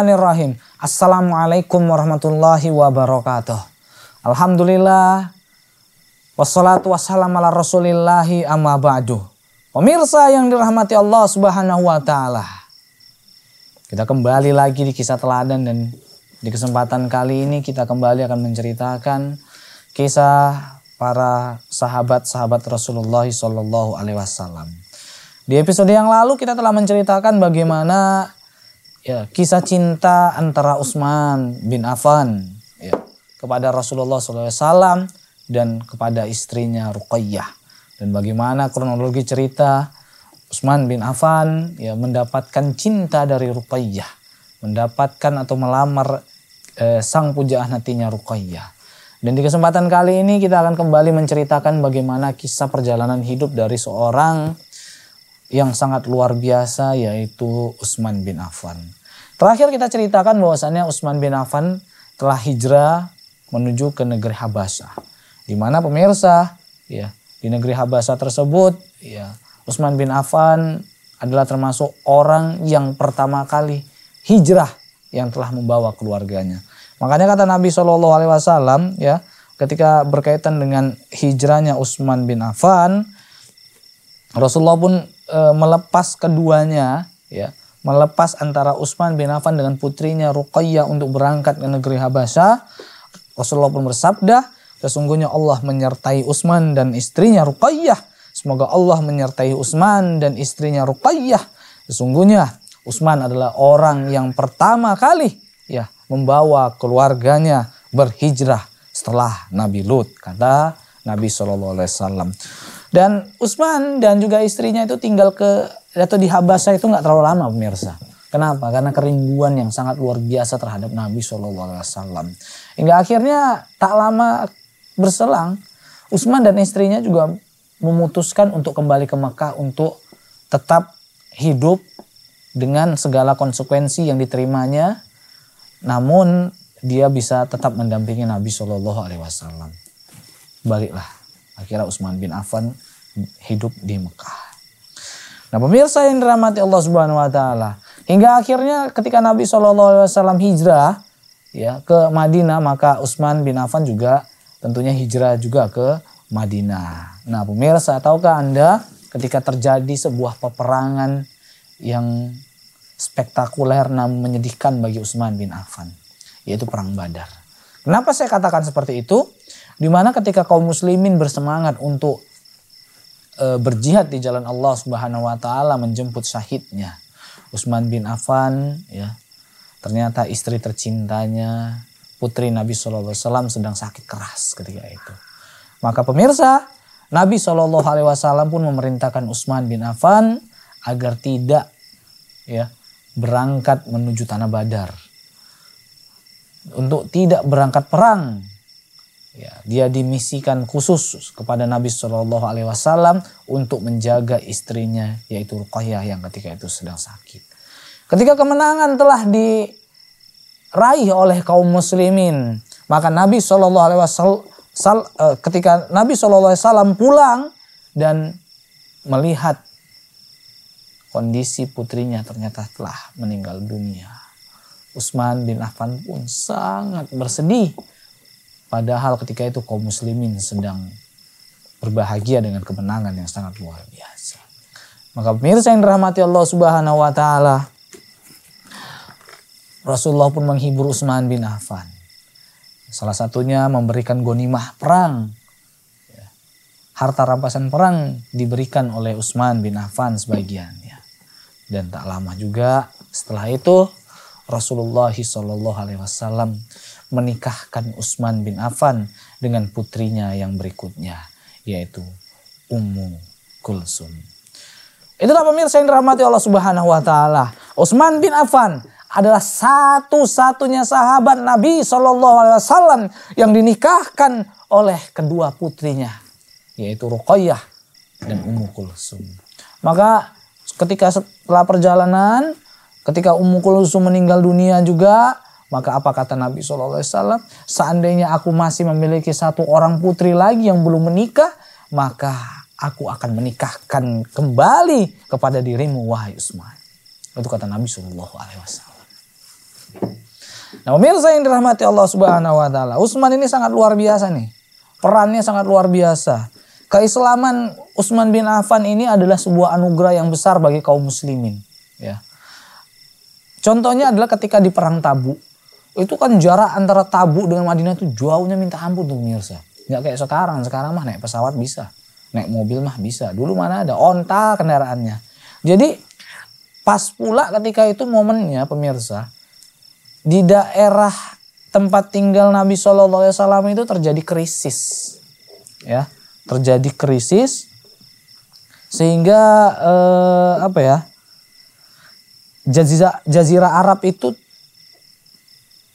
Bismillahirrahmanirrahim. Assalamualaikum warahmatullahi wabarakatuh. Alhamdulillah. Wassalatu wassalamu ala rasulillahi amma ba'du. Pemirsa yang dirahmati Allah subhanahu wa ta'ala. Kita kembali lagi di kisah teladan dan di kesempatan kali ini kita kembali akan menceritakan kisah para sahabat-sahabat Rasulullah Shallallahu Alaihi Wasallam. Di episode yang lalu kita telah menceritakan bagaimana ya kisah cinta antara Utsman bin Affan ya, kepada Rasulullah SAW dan kepada istrinya Ruqayyah dan bagaimana kronologi cerita Utsman bin Affan ya mendapatkan cinta dari Ruqayyah mendapatkan atau melamar eh, sang pujaan hatinya Ruqayyah dan di kesempatan kali ini kita akan kembali menceritakan bagaimana kisah perjalanan hidup dari seorang yang sangat luar biasa yaitu Utsman bin Affan. Terakhir kita ceritakan bahwasannya Utsman bin Affan telah hijrah menuju ke negeri Habasa, Di mana pemirsa ya, di negeri Habasa tersebut ya Utsman bin Affan adalah termasuk orang yang pertama kali hijrah yang telah membawa keluarganya. Makanya kata Nabi Shallallahu alaihi wasallam ya, ketika berkaitan dengan hijrahnya Utsman bin Affan Rasulullah pun e, melepas keduanya ya melepas antara Utsman bin Affan dengan putrinya Ruqayyah untuk berangkat ke negeri Habasa, Rasulullah pun bersabda sesungguhnya Allah menyertai Utsman dan istrinya Ruqayyah semoga Allah menyertai Utsman dan istrinya Ruqayyah sesungguhnya Utsman adalah orang yang pertama kali ya membawa keluarganya berhijrah setelah Nabi Lut kata Nabi Shallallahu Alaihi Wasallam. Dan Usman dan juga istrinya itu tinggal ke atau di Habasa itu nggak terlalu lama pemirsa. Kenapa? Karena kerinduan yang sangat luar biasa terhadap Nabi Shallallahu Alaihi Wasallam. Hingga akhirnya tak lama berselang, Usman dan istrinya juga memutuskan untuk kembali ke Mekah untuk tetap hidup dengan segala konsekuensi yang diterimanya. Namun dia bisa tetap mendampingi Nabi Shallallahu Alaihi Wasallam. Baliklah Akhirnya Utsman bin Affan hidup di Mekah. Nah pemirsa yang dirahmati Allah Subhanahu Wa Taala, hingga akhirnya ketika Nabi Shallallahu Alaihi Wasallam hijrah ya ke Madinah, maka Utsman bin Affan juga tentunya hijrah juga ke Madinah. Nah pemirsa, tahukah anda ketika terjadi sebuah peperangan yang spektakuler namun menyedihkan bagi Utsman bin Affan, yaitu perang Badar. Kenapa saya katakan seperti itu? Dimana ketika kaum muslimin bersemangat untuk e, berjihad di jalan Allah Subhanahu wa taala menjemput syahidnya. Utsman bin Affan ya. Ternyata istri tercintanya putri Nabi saw alaihi wasallam sedang sakit keras ketika itu. Maka pemirsa, Nabi saw alaihi wasallam pun memerintahkan Utsman bin Affan agar tidak ya berangkat menuju tanah Badar. Untuk tidak berangkat perang ya, dia dimisikan khusus kepada Nabi Shallallahu Alaihi Wasallam untuk menjaga istrinya yaitu Ruqayyah yang ketika itu sedang sakit. Ketika kemenangan telah diraih oleh kaum muslimin, maka Nabi Shallallahu Alaihi Wasallam e, ketika Nabi Shallallahu Alaihi Wasallam pulang dan melihat kondisi putrinya ternyata telah meninggal dunia. Utsman bin Affan pun sangat bersedih Padahal ketika itu kaum muslimin sedang berbahagia dengan kemenangan yang sangat luar biasa. Maka pemirsa yang dirahmati Allah Subhanahu wa taala, Rasulullah pun menghibur Utsman bin Affan. Salah satunya memberikan gonimah perang. Ya. Harta rampasan perang diberikan oleh Utsman bin Affan sebagian Dan tak lama juga setelah itu Rasulullah Shallallahu alaihi wasallam menikahkan Utsman bin Affan dengan putrinya yang berikutnya yaitu Ummu Kulsum. Itulah pemirsa yang dirahmati Allah Subhanahu wa taala. Utsman bin Affan adalah satu-satunya sahabat Nabi Shallallahu Alaihi Wasallam yang dinikahkan oleh kedua putrinya, yaitu Ruqayyah dan Ummu Kulsum. Maka ketika setelah perjalanan, ketika Ummu Kulsum meninggal dunia juga, maka apa kata Nabi saw Seandainya aku masih memiliki satu orang putri lagi yang belum menikah, maka aku akan menikahkan kembali kepada dirimu wahai Usman. Itu kata Nabi saw Alaihi Nah, pemirsa yang dirahmati Allah Subhanahu wa taala, Utsman ini sangat luar biasa nih. Perannya sangat luar biasa. Keislaman Utsman bin Affan ini adalah sebuah anugerah yang besar bagi kaum muslimin, ya. Contohnya adalah ketika di perang Tabuk itu kan jarak antara Tabuk dengan Madinah itu jauhnya minta ampun tuh pemirsa. Ya. Nggak kayak sekarang, sekarang mah naik pesawat bisa, naik mobil mah bisa. Dulu mana ada onta kendaraannya. Jadi pas pula ketika itu momennya pemirsa di daerah tempat tinggal Nabi Shallallahu Alaihi Wasallam itu terjadi krisis, ya terjadi krisis sehingga eh, apa ya Jazira, Jazira Arab itu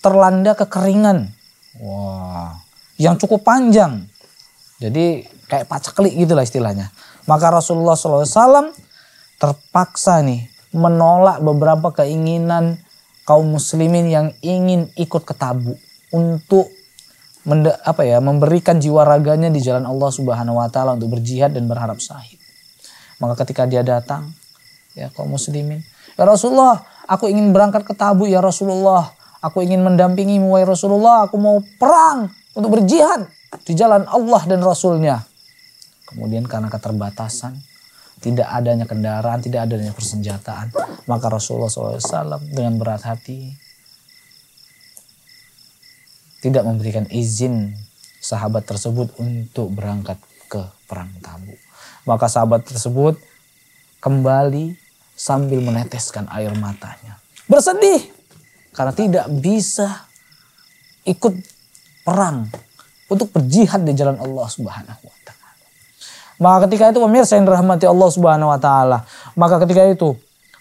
terlanda kekeringan. Wah, yang cukup panjang. Jadi kayak paceklik gitu lah istilahnya. Maka Rasulullah SAW terpaksa nih menolak beberapa keinginan kaum muslimin yang ingin ikut ke tabu untuk mende, apa ya memberikan jiwa raganya di jalan Allah Subhanahu wa taala untuk berjihad dan berharap sahib. Maka ketika dia datang ya kaum muslimin, "Ya Rasulullah, aku ingin berangkat ke tabu ya Rasulullah." Aku ingin mendampingimu wahai Rasulullah. Aku mau perang untuk berjihad di jalan Allah dan Rasulnya. Kemudian karena keterbatasan, tidak adanya kendaraan, tidak adanya persenjataan, maka Rasulullah SAW dengan berat hati tidak memberikan izin sahabat tersebut untuk berangkat ke perang tabu. Maka sahabat tersebut kembali sambil meneteskan air matanya. Bersedih karena tidak bisa ikut perang untuk berjihad di jalan Allah Subhanahu wa taala. Maka ketika itu pemirsa yang dirahmati Allah Subhanahu wa taala, maka ketika itu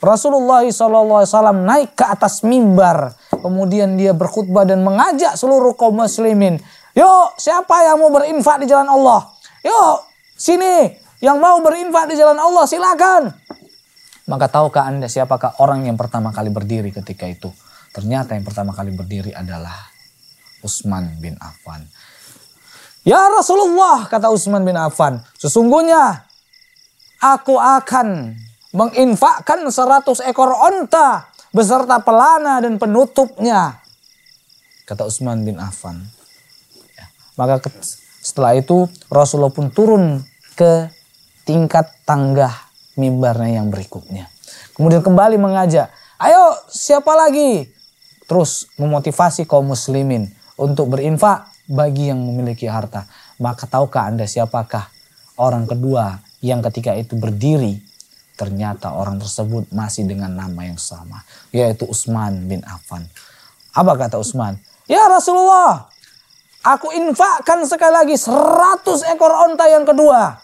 Rasulullah SAW naik ke atas mimbar. Kemudian dia berkhutbah dan mengajak seluruh kaum muslimin. Yuk siapa yang mau berinfak di jalan Allah? Yuk sini yang mau berinfak di jalan Allah silakan. Maka tahukah anda siapakah orang yang pertama kali berdiri ketika itu? Ternyata yang pertama kali berdiri adalah Utsman bin Affan. Ya Rasulullah, kata Utsman bin Affan, sesungguhnya aku akan menginfakkan seratus ekor onta beserta pelana dan penutupnya. Kata Utsman bin Affan. Ya, maka setelah itu Rasulullah pun turun ke tingkat tangga mimbarnya yang berikutnya. Kemudian kembali mengajak, ayo siapa lagi terus memotivasi kaum muslimin untuk berinfak bagi yang memiliki harta. Maka tahukah Anda siapakah orang kedua yang ketika itu berdiri? Ternyata orang tersebut masih dengan nama yang sama, yaitu Utsman bin Affan. Apa kata Utsman? Ya Rasulullah, aku infakkan sekali lagi seratus ekor onta yang kedua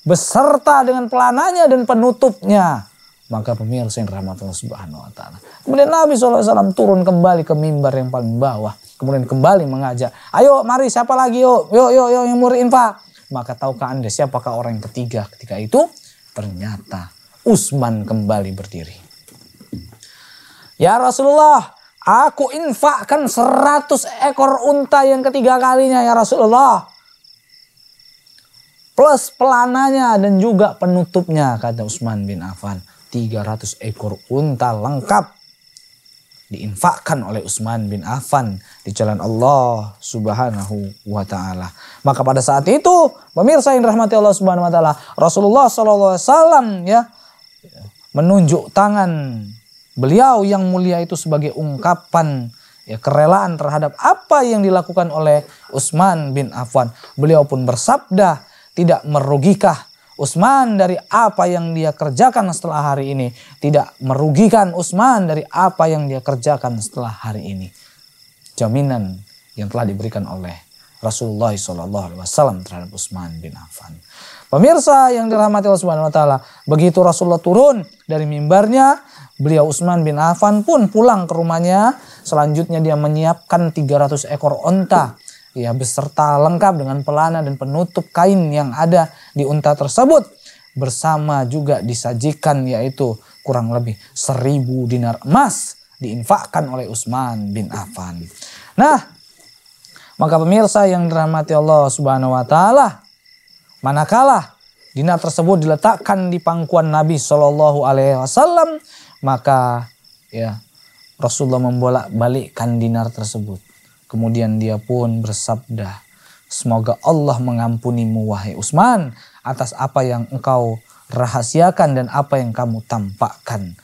beserta dengan pelananya dan penutupnya. Maka pemirsa yang rahmat Allah subhanahu wa ta'ala. Kemudian Nabi SAW turun kembali ke mimbar yang paling bawah. Kemudian kembali mengajak. Ayo mari siapa lagi yuk. Yuk yuk yuk yang murid infak. Maka tahukah anda siapakah orang yang ketiga ketika itu? Ternyata Usman kembali berdiri. Ya Rasulullah, aku infakkan seratus ekor unta yang ketiga kalinya ya Rasulullah. Plus pelananya dan juga penutupnya kata Usman bin Affan. 300 ekor unta lengkap diinfakkan oleh Utsman bin Affan di jalan Allah Subhanahu wa taala. Maka pada saat itu, pemirsa yang dirahmati Allah Subhanahu wa taala, Rasulullah sallallahu alaihi wasallam ya menunjuk tangan beliau yang mulia itu sebagai ungkapan ya kerelaan terhadap apa yang dilakukan oleh Utsman bin Affan. Beliau pun bersabda, tidak merugikah Usman dari apa yang dia kerjakan setelah hari ini tidak merugikan Usman dari apa yang dia kerjakan setelah hari ini. Jaminan yang telah diberikan oleh Rasulullah SAW terhadap Utsman bin Affan. Pemirsa yang dirahmati Allah Subhanahu Wa Taala, begitu Rasulullah turun dari mimbarnya, beliau Utsman bin Affan pun pulang ke rumahnya. Selanjutnya dia menyiapkan 300 ekor onta, ya beserta lengkap dengan pelana dan penutup kain yang ada di unta tersebut bersama juga disajikan yaitu kurang lebih seribu dinar emas diinfakkan oleh Utsman bin Affan. Nah, maka pemirsa yang dirahmati Allah Subhanahu wa taala, manakala dinar tersebut diletakkan di pangkuan Nabi Shallallahu alaihi wasallam, maka ya Rasulullah membolak-balikkan dinar tersebut. Kemudian dia pun bersabda, Semoga Allah mengampunimu wahai Utsman atas apa yang engkau rahasiakan dan apa yang kamu tampakkan.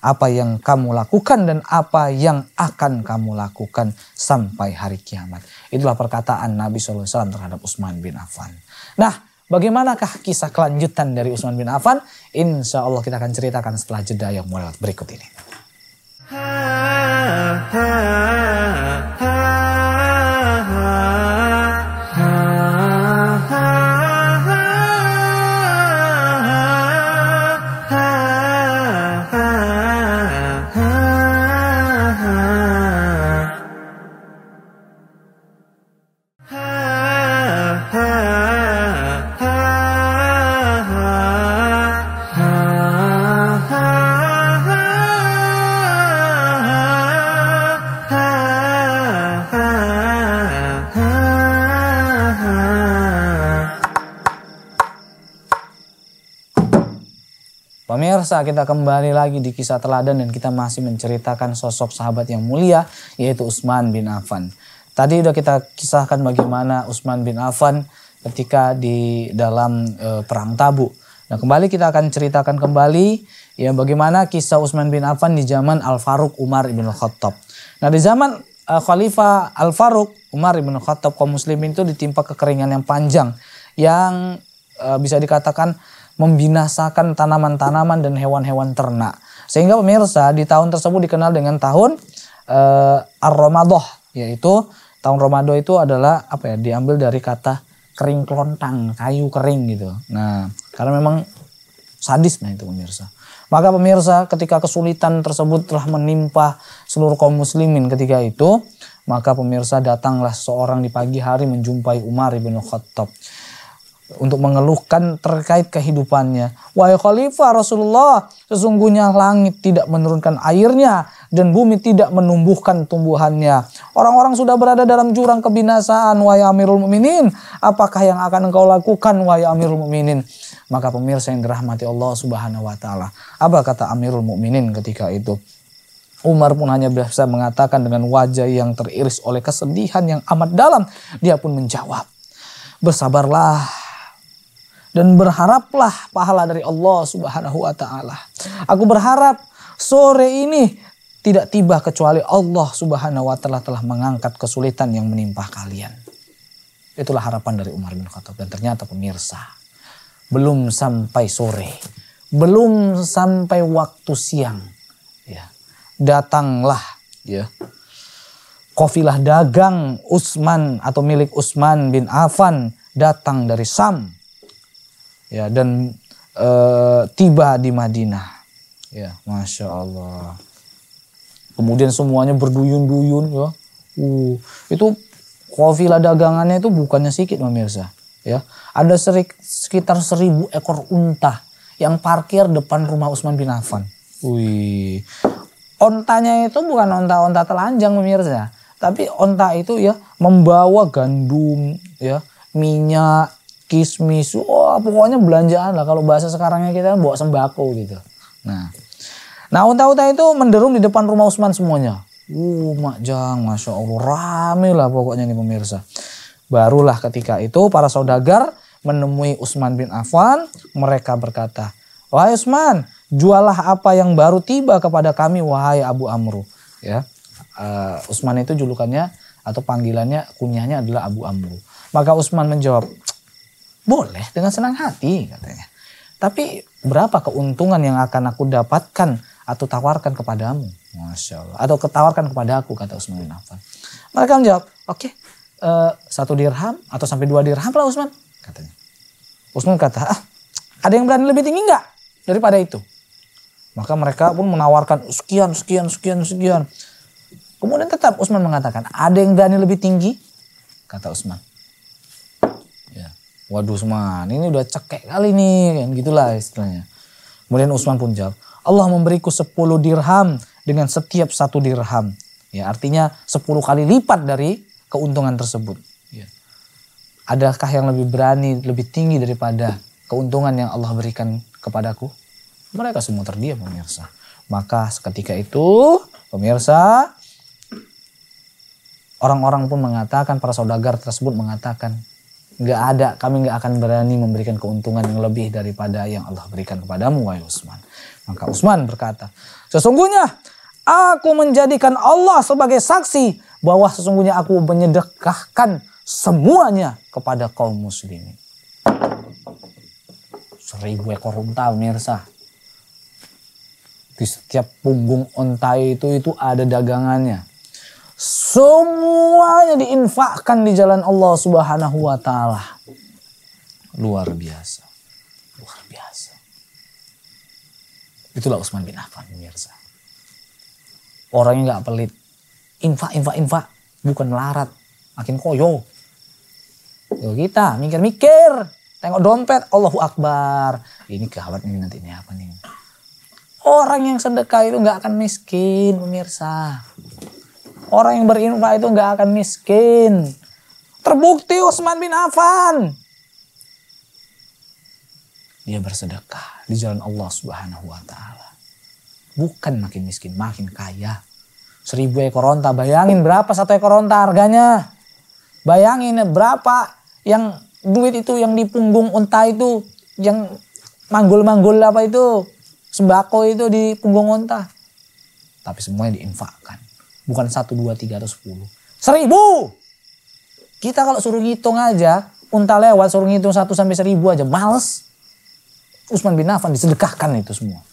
Apa yang kamu lakukan dan apa yang akan kamu lakukan sampai hari kiamat. Itulah perkataan Nabi SAW terhadap Utsman bin Affan. Nah, bagaimanakah kisah kelanjutan dari Utsman bin Affan? Insya Allah kita akan ceritakan setelah jeda yang mulai berikut ini. Ha, ha, ha. Pemirsa, kita kembali lagi di kisah teladan dan kita masih menceritakan sosok sahabat yang mulia yaitu Utsman bin Affan. Tadi sudah kita kisahkan bagaimana Utsman bin Affan ketika di dalam e, perang Tabu. Nah, kembali kita akan ceritakan kembali ya bagaimana kisah Utsman bin Affan di zaman Al Faruq Umar bin Khattab. Nah, di zaman e, Khalifah Al Faruq Umar bin Khattab kaum muslimin itu ditimpa kekeringan yang panjang yang e, bisa dikatakan membinasakan tanaman-tanaman dan hewan-hewan ternak. Sehingga pemirsa di tahun tersebut dikenal dengan tahun uh, eh, ar yaitu tahun Romado itu adalah apa ya diambil dari kata kering kelontang, kayu kering gitu. Nah, karena memang sadis nah itu pemirsa. Maka pemirsa ketika kesulitan tersebut telah menimpa seluruh kaum muslimin ketika itu, maka pemirsa datanglah seorang di pagi hari menjumpai Umar ibn Khattab untuk mengeluhkan terkait kehidupannya. Wahai khalifah Rasulullah, sesungguhnya langit tidak menurunkan airnya dan bumi tidak menumbuhkan tumbuhannya. Orang-orang sudah berada dalam jurang kebinasaan, wahai Amirul Mukminin. Apakah yang akan engkau lakukan, wahai Amirul Mukminin? Maka pemirsa yang dirahmati Allah Subhanahu wa taala. Apa kata Amirul Mukminin ketika itu? Umar pun hanya bisa mengatakan dengan wajah yang teriris oleh kesedihan yang amat dalam. Dia pun menjawab, Bersabarlah dan berharaplah pahala dari Allah Subhanahu wa taala. Aku berharap sore ini tidak tiba kecuali Allah Subhanahu wa taala telah mengangkat kesulitan yang menimpa kalian. Itulah harapan dari Umar bin Khattab dan ternyata pemirsa belum sampai sore, belum sampai waktu siang ya. Datanglah ya. Kofilah dagang Usman atau milik Usman bin Affan datang dari Sam ya dan e, tiba di Madinah ya masya Allah kemudian semuanya berduyun-duyun ya uh itu kofila dagangannya itu bukannya sedikit pemirsa ya ada serik, sekitar seribu ekor unta yang parkir depan rumah Usman bin Affan wih ontanya itu bukan onta-onta telanjang pemirsa tapi onta itu ya membawa gandum ya minyak kismis, wah oh, pokoknya belanjaan lah kalau bahasa sekarangnya kita kan bawa sembako gitu. Nah, nah unta-unta itu menderum di depan rumah Usman semuanya. Uh, Mak Jang, Masya Allah, rame lah pokoknya nih pemirsa. Barulah ketika itu para saudagar menemui Usman bin Affan, mereka berkata, Wahai Usman, jualah apa yang baru tiba kepada kami, wahai Abu Amru. Ya, uh, Usman itu julukannya atau panggilannya, kunyahnya adalah Abu Amru. Maka Usman menjawab, boleh, dengan senang hati katanya. Tapi berapa keuntungan yang akan aku dapatkan atau tawarkan kepadamu? Masya Allah. Atau ketawarkan kepada aku kata Usman bin Affan. Mereka menjawab, oke okay, uh, eh, satu dirham atau sampai dua dirham lah Usman katanya. Usman kata, ah ada yang berani lebih tinggi nggak daripada itu? Maka mereka pun menawarkan sekian, sekian, sekian, sekian. Kemudian tetap Usman mengatakan, ada yang berani lebih tinggi? Kata Usman. Waduh Usman, ini udah cekek kali nih, kan gitulah istilahnya. Kemudian Usman pun jawab, Allah memberiku 10 dirham dengan setiap satu dirham. Ya, artinya 10 kali lipat dari keuntungan tersebut. Ya. Adakah yang lebih berani, lebih tinggi daripada keuntungan yang Allah berikan kepadaku? Mereka semua terdiam pemirsa. Maka seketika itu pemirsa orang-orang pun mengatakan para saudagar tersebut mengatakan nggak ada kami nggak akan berani memberikan keuntungan yang lebih daripada yang Allah berikan kepadamu wahai Utsman maka Utsman berkata sesungguhnya aku menjadikan Allah sebagai saksi bahwa sesungguhnya aku menyedekahkan semuanya kepada kaum muslimin seribu ekor unta mirsa di setiap punggung unta itu itu ada dagangannya Semuanya diinfakkan di jalan Allah Subhanahu wa taala. Luar biasa. Luar biasa. Itulah Utsman bin Affan pemirsa. Orangnya nggak pelit. Infak, infak, infak. Bukan melarat. Makin koyo. Yo kita mikir-mikir. Tengok dompet. Allahu Akbar. Ini gawat, ini nanti ini apa nih. Orang yang sedekah itu nggak akan miskin pemirsa. Orang yang berinfak itu nggak akan miskin. Terbukti Utsman bin Affan. Dia bersedekah di jalan Allah Subhanahu wa taala. Bukan makin miskin, makin kaya. Seribu ekor onta, bayangin berapa satu ekor onta harganya. Bayangin berapa yang duit itu yang di punggung unta itu yang manggul-manggul apa itu sembako itu di punggung unta tapi semuanya diinfakkan Bukan satu dua tiga atau sepuluh Seribu! Kita kalau suruh ngitung aja, unta lewat suruh ngitung satu sampai seribu aja, males. Usman bin Affan disedekahkan itu semua.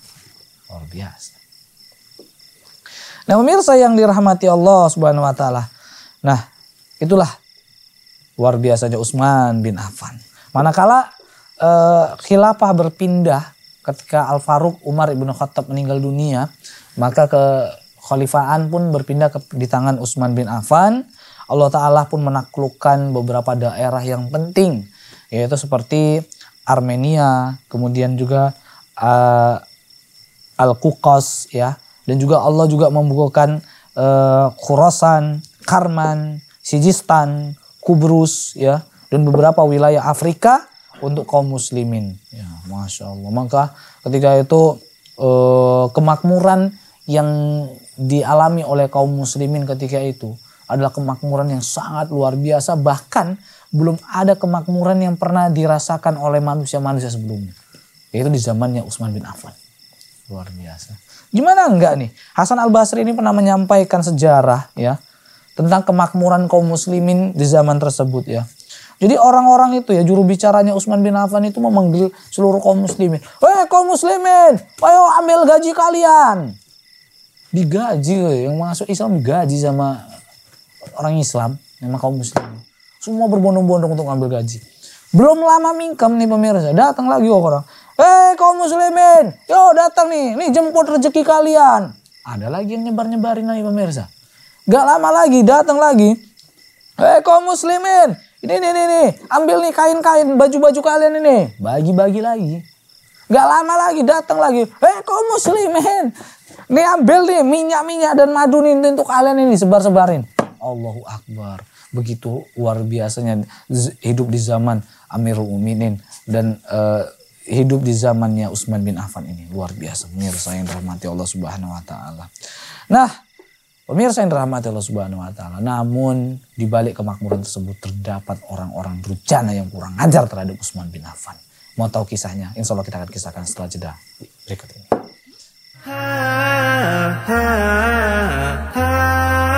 Luar biasa. Nah pemirsa yang dirahmati Allah subhanahu wa ta'ala. Nah itulah luar biasanya Usman bin Affan. Manakala eh, khilafah berpindah ketika Al Faruq Umar ibnu Khattab meninggal dunia, maka ke kekhalifahan pun berpindah ke, di tangan Utsman bin Affan. Allah Ta'ala pun menaklukkan beberapa daerah yang penting, yaitu seperti Armenia, kemudian juga uh, eh, al qukos ya. Dan juga Allah juga membukakan uh, eh, Khurasan, Karman, Sijistan, Kubrus, ya. Dan beberapa wilayah Afrika untuk kaum muslimin. Ya, Masya Allah. Maka ketika itu uh, kemakmuran yang dialami oleh kaum muslimin ketika itu adalah kemakmuran yang sangat luar biasa bahkan belum ada kemakmuran yang pernah dirasakan oleh manusia-manusia sebelumnya yaitu di zamannya Utsman bin Affan luar biasa gimana enggak nih Hasan Al Basri ini pernah menyampaikan sejarah ya tentang kemakmuran kaum muslimin di zaman tersebut ya jadi orang-orang itu ya juru bicaranya Utsman bin Affan itu memanggil seluruh kaum muslimin. "Hei eh, kaum muslimin, ayo ambil gaji kalian." digaji yang masuk Islam gaji sama orang Islam memang kaum muslim semua berbondong-bondong untuk ambil gaji belum lama mingkem nih pemirsa datang lagi orang hei eh, kaum muslimin yo datang nih nih jemput rezeki kalian ada lagi yang nyebar-nyebarin nih pemirsa gak lama lagi datang lagi hei eh, kaum muslimin ini nih nih nih ambil nih kain-kain baju-baju kalian ini bagi-bagi lagi Gak lama lagi datang lagi. Eh hey, kaum muslimin. Nih ambil nih minyak-minyak dan madu nih untuk kalian ini sebar-sebarin. Allahu Akbar. Begitu luar biasanya hidup di zaman Amirul Uminin dan uh, hidup di zamannya Utsman bin Affan ini luar biasa pemirsa yang dirahmati Allah Subhanahu wa taala. Nah, pemirsa yang dirahmati Allah Subhanahu wa taala, namun di balik kemakmuran tersebut terdapat orang-orang berucana yang kurang ajar terhadap Utsman bin Affan. Mau tahu kisahnya? Insya Allah kita akan kisahkan setelah jeda berikut ini. ha ah, ah, ha ah, ha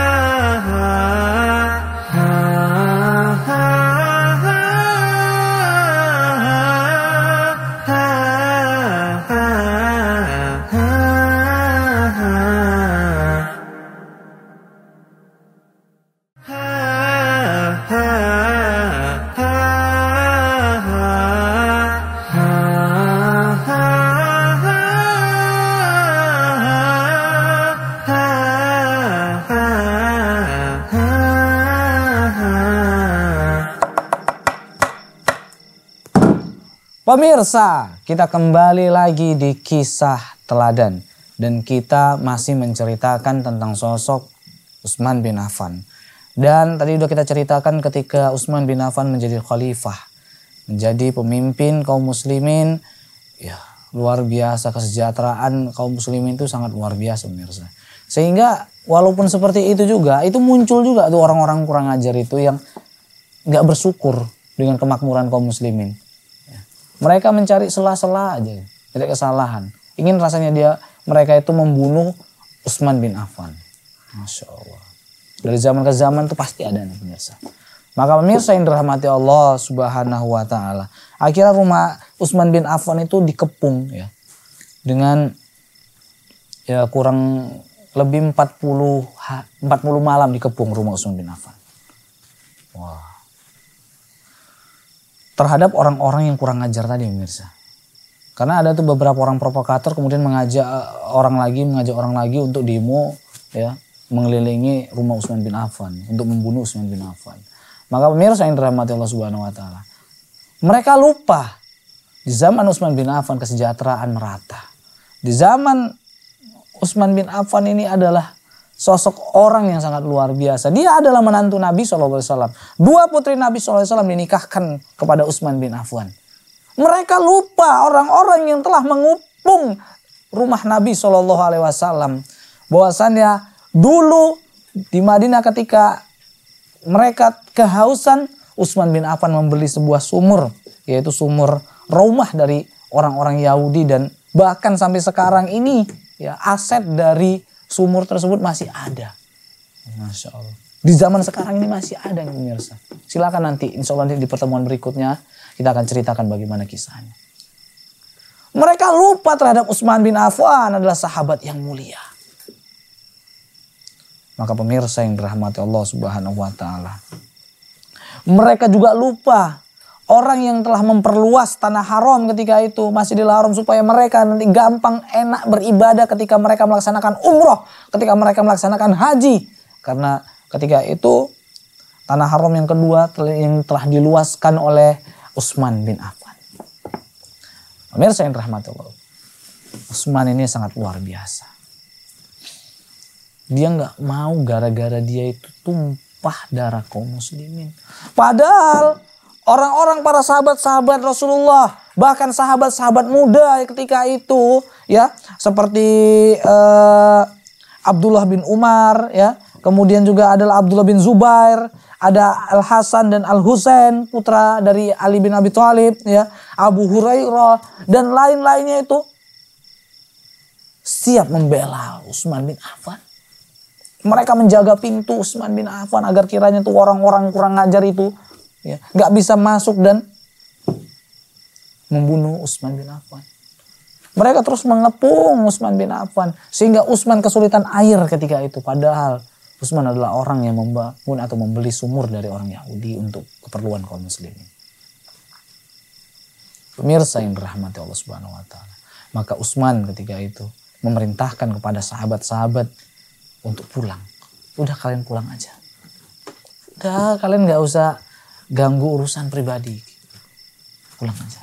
Pemirsa, kita kembali lagi di kisah teladan dan kita masih menceritakan tentang sosok Usman bin Affan. Dan tadi sudah kita ceritakan ketika Usman bin Affan menjadi khalifah, menjadi pemimpin kaum muslimin, ya luar biasa kesejahteraan kaum muslimin itu sangat luar biasa pemirsa. Sehingga walaupun seperti itu juga, itu muncul juga tuh orang-orang kurang ajar itu yang nggak bersyukur dengan kemakmuran kaum muslimin mereka mencari sela-sela aja, tidak kesalahan. Ingin rasanya dia mereka itu membunuh Utsman bin Affan. Masya Allah. Dari zaman ke zaman itu pasti ada nih pemirsa. Maka pemirsa yang dirahmati Allah Subhanahu wa taala. Akhirnya rumah Utsman bin Affan itu dikepung ya. Dengan ya kurang lebih 40 40 malam dikepung rumah Utsman bin Affan. Wah terhadap orang-orang yang kurang ajar tadi pemirsa. Karena ada tuh beberapa orang provokator kemudian mengajak eh, orang lagi, mengajak orang lagi untuk demo ya, mengelilingi rumah Utsman bin Affan untuk membunuh Utsman bin Affan. Maka pemirsa yang dirahmati Allah Subhanahu wa taala. Mereka lupa di zaman Utsman bin Affan kesejahteraan merata. Di zaman Utsman bin Affan ini adalah sosok orang yang sangat luar biasa. Dia adalah menantu Nabi SAW. Dua putri Nabi SAW dinikahkan kepada Utsman bin Affan. Mereka lupa orang-orang yang telah mengupung rumah Nabi Shallallahu Alaihi Wasallam. Bahwasannya dulu di Madinah ketika mereka kehausan, Utsman bin Affan membeli sebuah sumur, yaitu sumur rumah dari orang-orang Yahudi dan bahkan sampai sekarang ini ya aset dari sumur tersebut masih ada. Masya Allah. Di zaman sekarang ini masih ada yang pemirsa. Silakan nanti, insya Allah nanti di pertemuan berikutnya kita akan ceritakan bagaimana kisahnya. Mereka lupa terhadap Utsman bin Affan adalah sahabat yang mulia. Maka pemirsa yang dirahmati Allah Subhanahu wa taala. Mereka juga lupa orang yang telah memperluas tanah haram ketika itu masih di Haram supaya mereka nanti gampang enak beribadah ketika mereka melaksanakan umroh, ketika mereka melaksanakan haji. Karena ketika itu tanah haram yang kedua yang telah diluaskan oleh Utsman bin Affan. Pemirsa yang Allah Utsman ini sangat luar biasa. Dia nggak mau gara-gara dia itu tumpah darah kaum muslimin. Padahal orang-orang para sahabat-sahabat Rasulullah, bahkan sahabat-sahabat muda ketika itu ya, seperti uh, Abdullah bin Umar ya, kemudian juga adalah Abdullah bin Zubair, ada Al Hasan dan Al Husain putra dari Ali bin Abi Thalib ya, Abu Hurairah dan lain-lainnya itu siap membela Utsman bin Affan. Mereka menjaga pintu Utsman bin Affan agar kiranya tuh orang-orang kurang ajar itu ya nggak bisa masuk dan membunuh Utsman bin Affan. Mereka terus mengepung Utsman bin Affan sehingga Utsman kesulitan air ketika itu. Padahal Utsman adalah orang yang membangun atau membeli sumur dari orang Yahudi untuk keperluan kaum muslimin. Pemirsa yang dirahmati Allah Subhanahu wa taala. Maka Utsman ketika itu memerintahkan kepada sahabat-sahabat untuk pulang. Udah kalian pulang aja. Udah kalian nggak usah ganggu urusan pribadi. Pulang aja.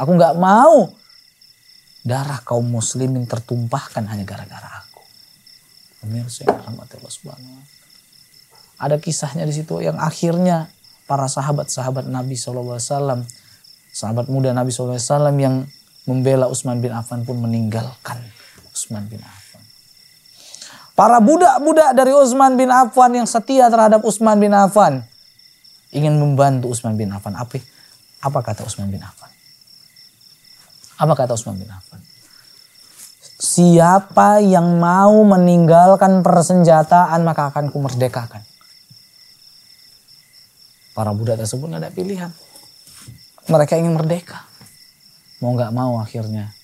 Aku nggak mau darah kaum muslimin tertumpahkan hanya gara-gara aku. Pemirsa yang Allah subhanahu Ada kisahnya di situ yang akhirnya para sahabat-sahabat Nabi SAW, sahabat muda Nabi SAW yang membela Utsman bin Affan pun meninggalkan Utsman bin Affan. Para budak-budak dari Utsman bin Affan yang setia terhadap Utsman bin Affan ingin membantu Utsman bin Affan. Apa, apa kata Utsman bin Affan? Apa kata Utsman bin Affan? Siapa yang mau meninggalkan persenjataan maka akan kumerdekakan. Para budak tersebut tidak ada pilihan. Mereka ingin merdeka. Mau nggak mau akhirnya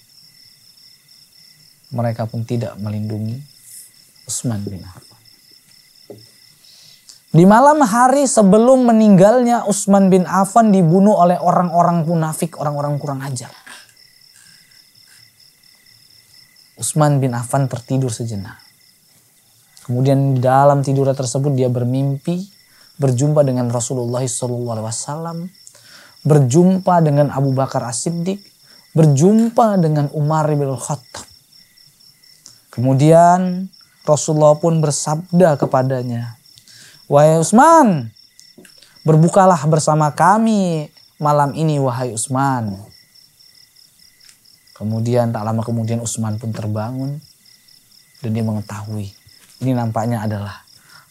mereka pun tidak melindungi Usman bin Affan. Di malam hari sebelum meninggalnya Utsman bin Affan dibunuh oleh orang-orang munafik, orang-orang kurang ajar. Utsman bin Affan tertidur sejenak. Kemudian di dalam tidur tersebut dia bermimpi berjumpa dengan Rasulullah SAW, berjumpa dengan Abu Bakar As-Siddiq, berjumpa dengan Umar bin Khattab. Kemudian Rasulullah pun bersabda kepadanya, Wahai Usman, berbukalah bersama kami malam ini wahai Usman. Kemudian tak lama kemudian Usman pun terbangun dan dia mengetahui ini nampaknya adalah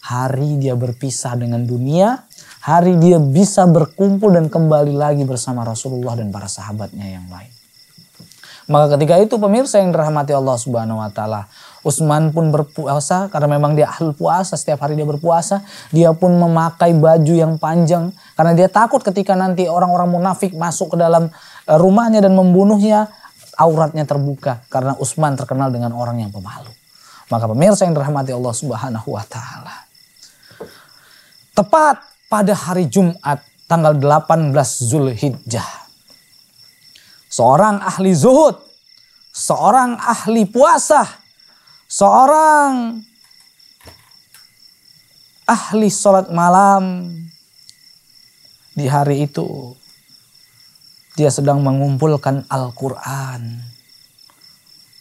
hari dia berpisah dengan dunia, hari dia bisa berkumpul dan kembali lagi bersama Rasulullah dan para sahabatnya yang lain. Maka ketika itu pemirsa yang dirahmati Allah Subhanahu wa taala, Utsman pun berpuasa karena memang dia ahli puasa, setiap hari dia berpuasa, dia pun memakai baju yang panjang karena dia takut ketika nanti orang-orang munafik masuk ke dalam eh, rumahnya dan membunuhnya, auratnya terbuka karena Utsman terkenal dengan orang yang pemalu. Maka pemirsa yang dirahmati Allah Subhanahu wa taala. Tepat pada hari Jumat tanggal 18 Zulhijjah seorang ahli zuhud, seorang ahli puasa, seorang ahli sholat malam di hari itu. Dia sedang mengumpulkan Al-Quran.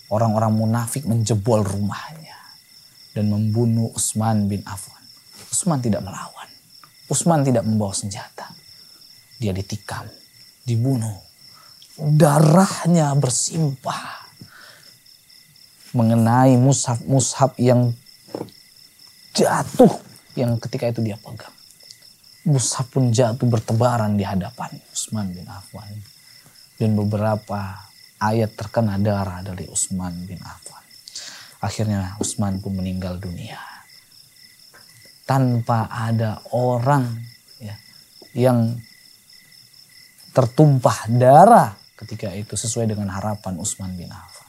Orang-orang munafik menjebol rumahnya dan membunuh Utsman bin Affan. Utsman tidak melawan. Utsman tidak membawa senjata. Dia ditikam, dibunuh darahnya bersimpah mengenai mushaf-mushaf yang jatuh yang ketika itu dia pegang. Mushaf pun jatuh bertebaran di hadapan Utsman bin Affan dan beberapa ayat terkena darah dari Utsman bin Affan. Akhirnya Utsman pun meninggal dunia tanpa ada orang ya, yang tertumpah darah ketika itu sesuai dengan harapan Utsman bin Affan.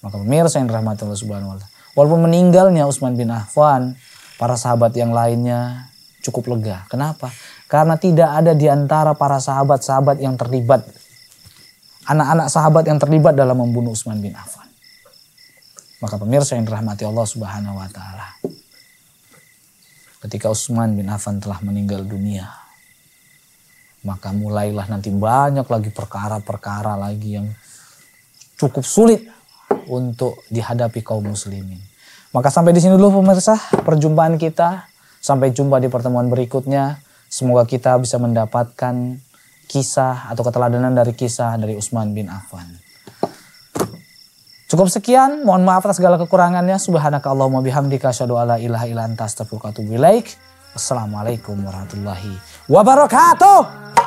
Maka pemirsa yang dirahmati Allah Subhanahu wa taala, walaupun meninggalnya Utsman bin Affan, para sahabat yang lainnya cukup lega. Kenapa? Karena tidak ada di antara para sahabat-sahabat yang terlibat anak-anak sahabat yang terlibat dalam membunuh Utsman bin Affan. Maka pemirsa yang dirahmati Allah Subhanahu wa taala. Ketika Utsman bin Affan telah meninggal dunia, maka mulailah nanti banyak lagi perkara-perkara lagi yang cukup sulit untuk dihadapi kaum muslimin. Maka sampai di sini dulu pemirsa perjumpaan kita. Sampai jumpa di pertemuan berikutnya. Semoga kita bisa mendapatkan kisah atau keteladanan dari kisah dari Utsman bin Affan. Cukup sekian, mohon maaf atas segala kekurangannya. Subhanaka Allahumma bihamdika asyhadu alla ilaha illa anta astaghfiruka wa warahmatullahi wabarakatuh wabarakatuh.